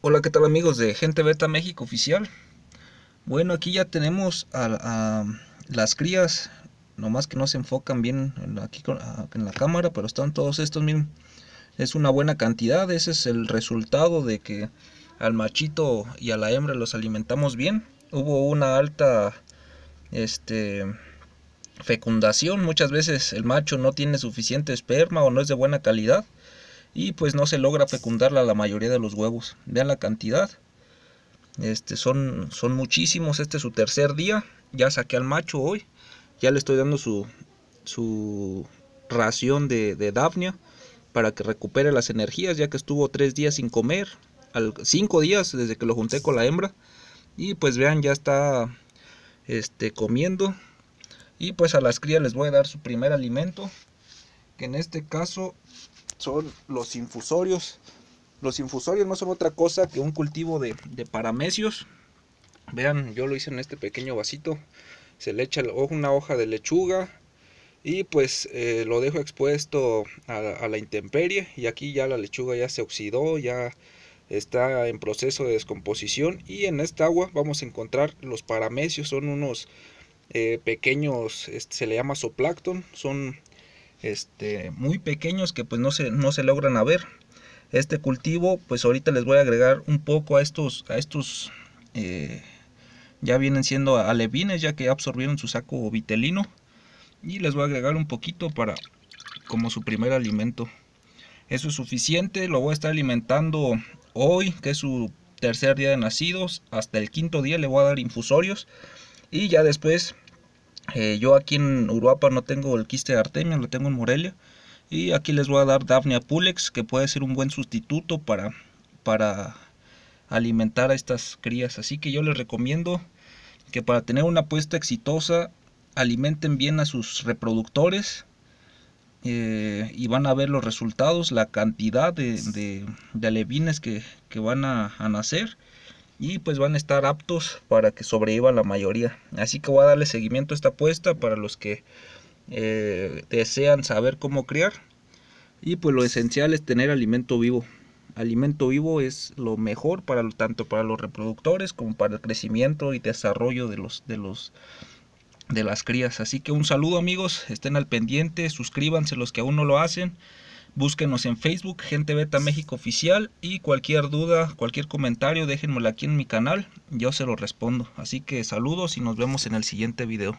Hola, ¿qué tal amigos de Gente Beta México Oficial? Bueno, aquí ya tenemos a, las crías, nomás que no se enfocan bien aquí en la cámara, pero están todos estos mismos. Es una buena cantidad, ese es el resultado de que al machito y a la hembra los alimentamos bien. Hubo una alta este, fecundación, muchas veces el macho no tiene suficiente esperma o no es de buena calidad y pues no se logra fecundarla la mayoría de los huevos. Vean la cantidad. Este, son, son muchísimos, este es su tercer día, ya saqué al macho hoy, ya le estoy dando su, su ración de, de para que recupere las energías, ya que estuvo tres días sin comer, al, cinco días desde que lo junté con la hembra. Y pues vean, ya está este, comiendo. Y pues a las crías les voy a dar su primer alimento, que en este caso son los infusorios. Los infusorios no son otra cosa que un cultivo de, de paramecios. Vean, yo lo hice en este pequeño vasito. Se le echa una hoja de lechuga, y pues eh, lo dejo expuesto a, la intemperie y aquí ya la lechuga ya se oxidó, ya está en proceso de descomposición y en esta agua vamos a encontrar los paramecios, son unos eh, pequeños, este, se le llama zooplancton, son este, muy pequeños que pues no se, no se logran a ver. Este cultivo, pues ahorita les voy a agregar un poco a estos, a estos eh, ya vienen siendo alevines, ya que absorbieron su saco vitelino. Y les voy a agregar un poquito para como su primer alimento. Eso es suficiente, lo voy a estar alimentando hoy, que es su tercer día de nacidos. Hasta el quinto día le voy a dar infusorios. Y ya después eh, yo aquí en Uruapa no tengo el quiste de artemia, lo tengo en Morelia. Y aquí les voy a dar Daphnia pulex, que puede ser un buen sustituto para, alimentar a estas crías. Así que yo les recomiendo que para tener una apuesta exitosa alimenten bien a sus reproductores eh, y van a ver los resultados, la cantidad de, alevines que, van a, nacer y pues van a estar aptos para que sobreviva la mayoría. Así que voy a darle seguimiento a esta apuesta para los que eh, desean saber cómo criar. Y pues lo esencial es tener alimento vivo. Alimento vivo es lo mejor para tanto para los reproductores como para el crecimiento y desarrollo de los de los de las crías. Así que un saludo amigos, estén al pendiente, suscríbanse los que aún no lo hacen. Búsquenos en Facebook, Gente Beta México Oficial. Y cualquier duda, cualquier comentario, déjenmelo aquí en mi canal. Yo se lo respondo. Así que saludos y nos vemos en el siguiente video.